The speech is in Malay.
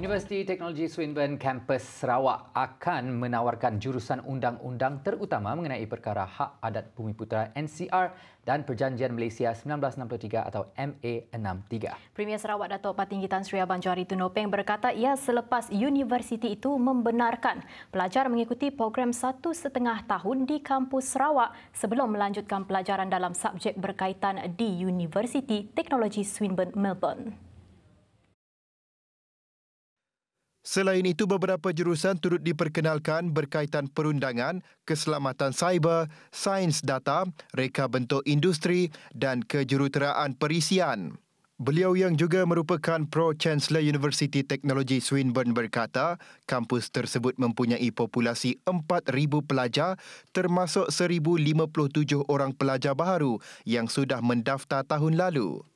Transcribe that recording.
Universiti Teknologi Swinburne Kampus Sarawak akan menawarkan jurusan undang-undang terutama mengenai perkara Hak Adat Bumi Putera NCR dan Perjanjian Malaysia 1963 atau MA63. Premier Sarawak Datuk Patinggi Tan Sri Abang Johari Tunopeng berkata ia selepas universiti itu membenarkan pelajar mengikuti program satu setengah tahun di kampus Sarawak sebelum melanjutkan pelajaran dalam subjek berkaitan di Universiti Teknologi Swinburne Melbourne. Selain itu, beberapa jurusan turut diperkenalkan berkaitan perundangan, keselamatan cyber, sains data, reka bentuk industri dan kejuruteraan perisian. Beliau yang juga merupakan Pro-Chancellor University Technology Swinburne berkata, kampus tersebut mempunyai populasi 4,000 pelajar termasuk 1,057 orang pelajar baharu yang sudah mendaftar tahun lalu.